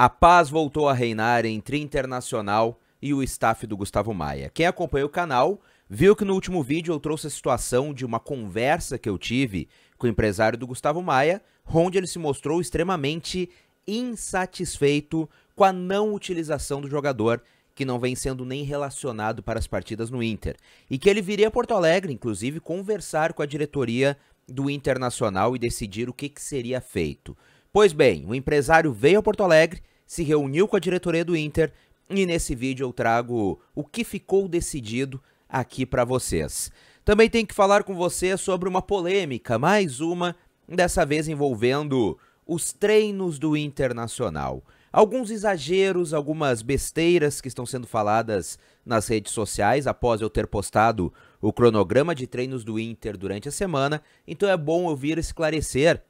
A paz voltou a reinar entre Internacional e o staff do Gustavo Maia. Quem acompanha o canal viu que no último vídeo eu trouxe a situação de uma conversa que eu tive com o empresário do Gustavo Maia, onde ele se mostrou extremamente insatisfeito com a não utilização do jogador que não vem sendo nem relacionado para as partidas no Inter, e que ele viria a Porto Alegre, inclusive, conversar com a diretoria do Internacional e decidir o que, que seria feito. Pois bem, o empresário veio a Porto Alegre, se reuniu com a diretoria do Inter e nesse vídeo eu trago o que ficou decidido aqui para vocês. Também tenho que falar com você sobre uma polêmica, mais uma, dessa vez envolvendo os treinos do Internacional. Alguns exageros, algumas besteiras que estão sendo faladas nas redes sociais após eu ter postado o cronograma de treinos do Inter durante a semana, então é bom eu vir esclarecer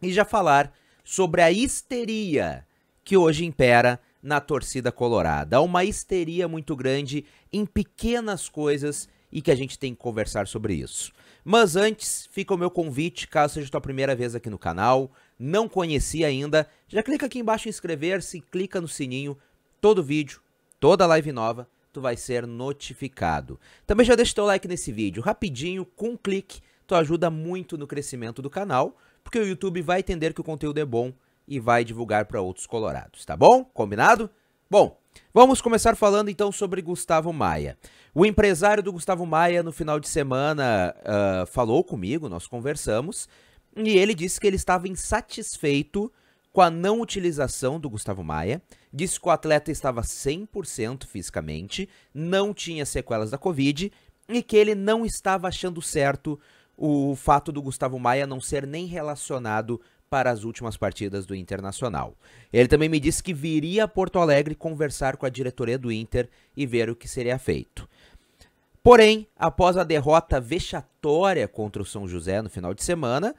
e já falar sobre a histeria que hoje impera na torcida colorada. Há uma histeria muito grande em pequenas coisas e que a gente tem que conversar sobre isso. Mas antes, fica o meu convite, caso seja tua primeira vez aqui no canal, não conhecia ainda, já clica aqui embaixo em inscrever-se, clica no sininho, todo vídeo, toda live nova, tu vai ser notificado. Também já deixa teu like nesse vídeo, rapidinho, com um clique, tu ajuda muito no crescimento do canal, porque o YouTube vai entender que o conteúdo é bom e vai divulgar para outros colorados, tá bom? Combinado? Bom, vamos começar falando então sobre Gustavo Maia. O empresário do Gustavo Maia no final de semana uh, falou comigo, nós conversamos, e ele disse que ele estava insatisfeito com a não utilização do Gustavo Maia, disse que o atleta estava 100% fisicamente, não tinha sequelas da Covid e que ele não estava achando certo o fato do Gustavo Maia não ser nem relacionado para as últimas partidas do Internacional. Ele também me disse que viria a Porto Alegre conversar com a diretoria do Inter e ver o que seria feito. Porém, após a derrota vexatória contra o São José no final de semana,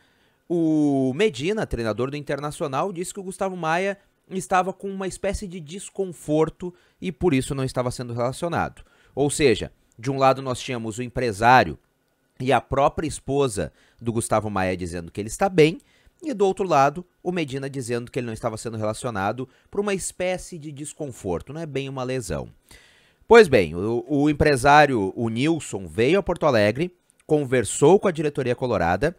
o Medina, treinador do Internacional, disse que o Gustavo Maia estava com uma espécie de desconforto e por isso não estava sendo relacionado. Ou seja, de um lado nós tínhamos o empresário e a própria esposa do Gustavo Maia dizendo que ele está bem, e do outro lado, o Medina dizendo que ele não estava sendo relacionado por uma espécie de desconforto, não é bem uma lesão. Pois bem, o, o empresário, o Nilson, veio a Porto Alegre, conversou com a diretoria colorada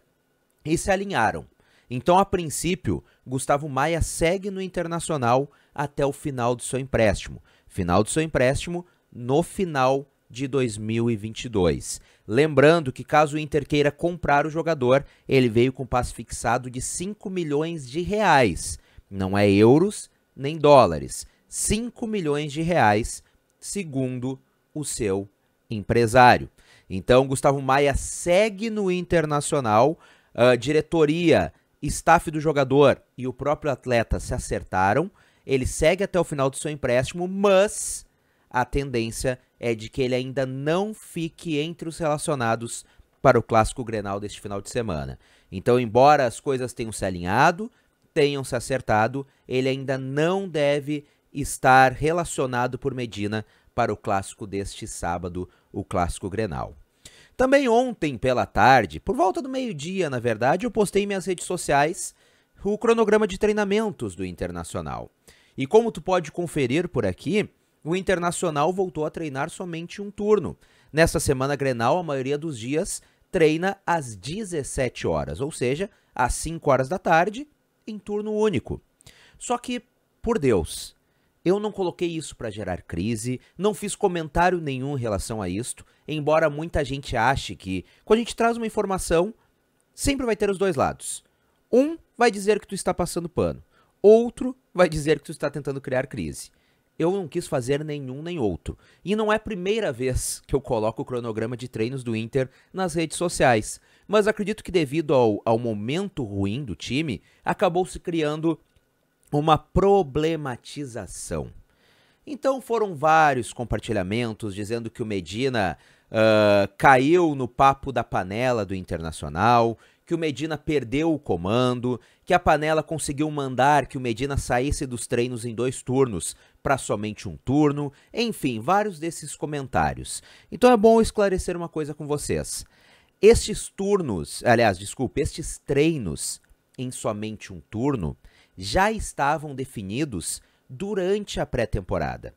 e se alinharam. Então, a princípio, Gustavo Maia segue no Internacional até o final do seu empréstimo. Final do seu empréstimo no final de 2022. Lembrando que caso o Inter queira comprar o jogador, ele veio com o passe fixado de 5 milhões de reais. Não é euros nem dólares. 5 milhões de reais, segundo o seu empresário. Então, Gustavo Maia segue no Internacional. Uh, diretoria, staff do jogador e o próprio atleta se acertaram. Ele segue até o final do seu empréstimo, mas a tendência é de que ele ainda não fique entre os relacionados para o clássico Grenal deste final de semana. Então, embora as coisas tenham se alinhado, tenham se acertado, ele ainda não deve estar relacionado por Medina para o clássico deste sábado, o clássico Grenal. Também ontem pela tarde, por volta do meio-dia, na verdade, eu postei em minhas redes sociais o cronograma de treinamentos do Internacional. E como tu pode conferir por aqui, o Internacional voltou a treinar somente um turno. Nesta semana Grenal, a maioria dos dias treina às 17 horas, ou seja, às 5 horas da tarde, em turno único. Só que, por Deus, eu não coloquei isso para gerar crise, não fiz comentário nenhum em relação a isto, embora muita gente ache que quando a gente traz uma informação, sempre vai ter os dois lados. Um vai dizer que tu está passando pano, outro vai dizer que tu está tentando criar crise eu não quis fazer nenhum nem outro. E não é a primeira vez que eu coloco o cronograma de treinos do Inter nas redes sociais, mas acredito que devido ao, ao momento ruim do time, acabou se criando uma problematização. Então foram vários compartilhamentos dizendo que o Medina uh, caiu no papo da panela do Internacional, que o Medina perdeu o comando, que a panela conseguiu mandar que o Medina saísse dos treinos em dois turnos para somente um turno, enfim, vários desses comentários. Então é bom esclarecer uma coisa com vocês. Estes turnos, aliás, desculpe, estes treinos em somente um turno já estavam definidos durante a pré-temporada.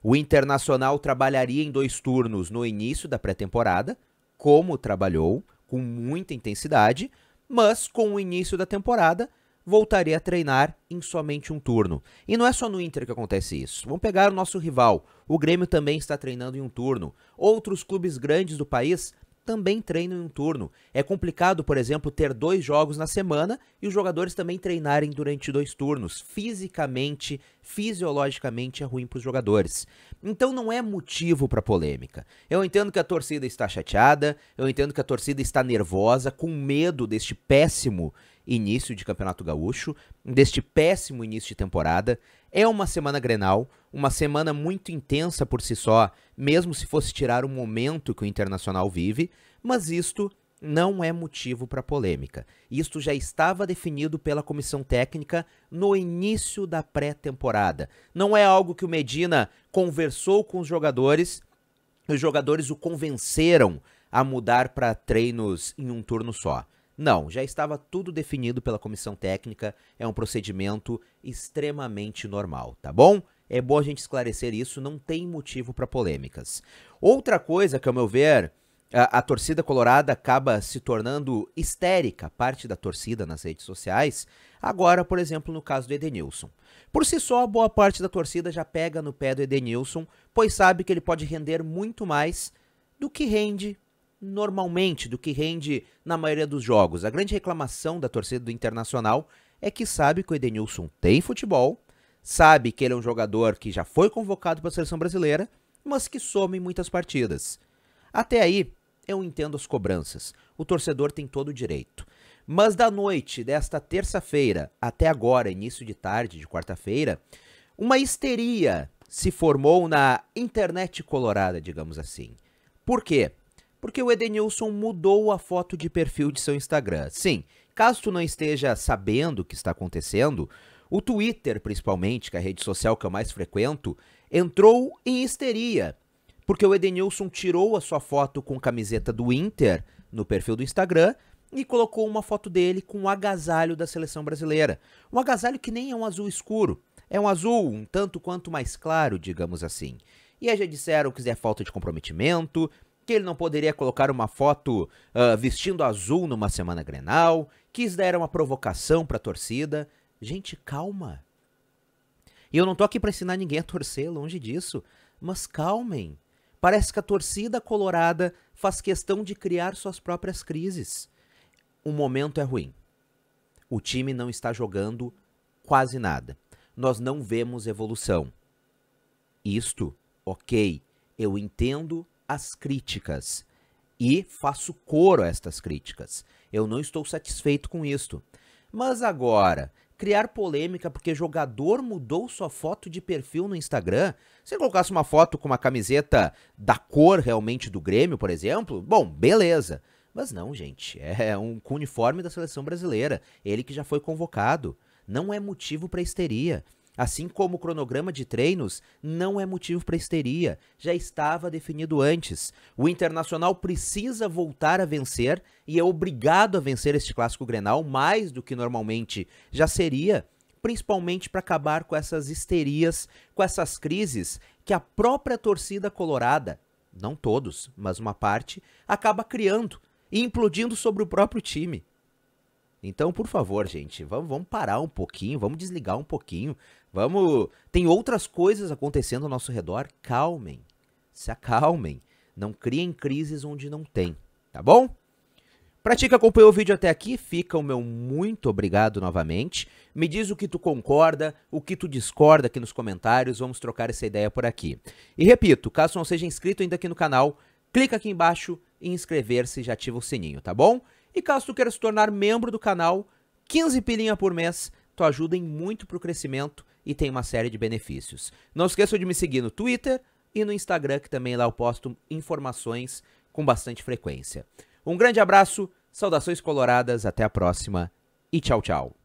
O Internacional trabalharia em dois turnos no início da pré-temporada, como trabalhou, com muita intensidade, mas com o início da temporada voltaria a treinar em somente um turno. E não é só no Inter que acontece isso. Vamos pegar o nosso rival. O Grêmio também está treinando em um turno. Outros clubes grandes do país também treinam em um turno. É complicado, por exemplo, ter dois jogos na semana e os jogadores também treinarem durante dois turnos. Fisicamente, fisiologicamente é ruim para os jogadores. Então não é motivo para polêmica. Eu entendo que a torcida está chateada, eu entendo que a torcida está nervosa, com medo deste péssimo início de Campeonato Gaúcho, deste péssimo início de temporada. É uma semana grenal, uma semana muito intensa por si só, mesmo se fosse tirar o momento que o Internacional vive, mas isto não é motivo para polêmica. Isto já estava definido pela comissão técnica no início da pré-temporada. Não é algo que o Medina conversou com os jogadores, os jogadores o convenceram a mudar para treinos em um turno só. Não, já estava tudo definido pela comissão técnica, é um procedimento extremamente normal, tá bom? É bom a gente esclarecer isso, não tem motivo para polêmicas. Outra coisa que, ao meu ver, a, a, torcida colorada acaba se tornando histérica, parte da torcida nas redes sociais, agora, por exemplo, no caso do Edenilson. Por si só, boa parte da torcida já pega no pé do Edenilson, pois sabe que ele pode render muito mais do que rende normalmente do que rende na maioria dos jogos. A grande reclamação da torcida do Internacional é que sabe que o Edenilson tem futebol, sabe que ele é um jogador que já foi convocado para a seleção brasileira, mas que some em muitas partidas. Até aí, eu entendo as cobranças. O torcedor tem todo o direito. Mas da noite desta terça-feira até agora, início de tarde de quarta-feira, uma histeria se formou na internet colorada, digamos assim. Por quê? porque o Edenilson mudou a foto de perfil de seu Instagram. Sim, caso tu não esteja sabendo o que está acontecendo, o Twitter, principalmente, que é a rede social que eu mais frequento, entrou em histeria, porque o Edenilson tirou a sua foto com camiseta do Inter no perfil do Instagram e colocou uma foto dele com o um agasalho da seleção brasileira. Um agasalho que nem é um azul escuro, é um azul um tanto quanto mais claro, digamos assim. E aí já disseram que é falta de comprometimento, que ele não poderia colocar uma foto uh, vestindo azul numa semana grenal, que isso era uma provocação para a torcida. Gente, calma. E eu não tô aqui para ensinar ninguém a torcer, longe disso. Mas calmem. Parece que a torcida colorada faz questão de criar suas próprias crises. O momento é ruim. O time não está jogando quase nada. Nós não vemos evolução. Isto, ok, eu entendo as críticas e faço coro a estas críticas. Eu não estou satisfeito com isto. Mas agora, criar polêmica porque jogador mudou sua foto de perfil no Instagram, se ele colocasse uma foto com uma camiseta da cor realmente do Grêmio, por exemplo, bom, beleza. Mas não, gente, é um uniforme da seleção brasileira, ele que já foi convocado. Não é motivo para histeria. Assim como o cronograma de treinos não é motivo para histeria, já estava definido antes. O Internacional precisa voltar a vencer e é obrigado a vencer este clássico Grenal mais do que normalmente já seria, principalmente para acabar com essas histerias, com essas crises que a própria torcida colorada, não todos, mas uma parte, acaba criando e implodindo sobre o próprio time. Então, por favor, gente, vamos, vamos parar um pouquinho, vamos desligar um pouquinho, vamos. Tem outras coisas acontecendo ao nosso redor, calmem, se acalmem, não criem crises onde não tem, tá bom? Pra ti que acompanhou o vídeo até aqui, fica o meu muito obrigado novamente. Me diz o que tu concorda, o que tu discorda aqui nos comentários, vamos trocar essa ideia por aqui. E repito, caso não seja inscrito ainda aqui no canal, clica aqui embaixo em inscrever-se e já ativa o sininho, tá bom? E caso tu queira se tornar membro do canal, 15 pilinha por mês, tu ajuda em muito pro crescimento e tem uma série de benefícios. Não esqueça de me seguir no Twitter e no Instagram, que também lá eu posto informações com bastante frequência. Um grande abraço, saudações coloradas, até a próxima e tchau, tchau.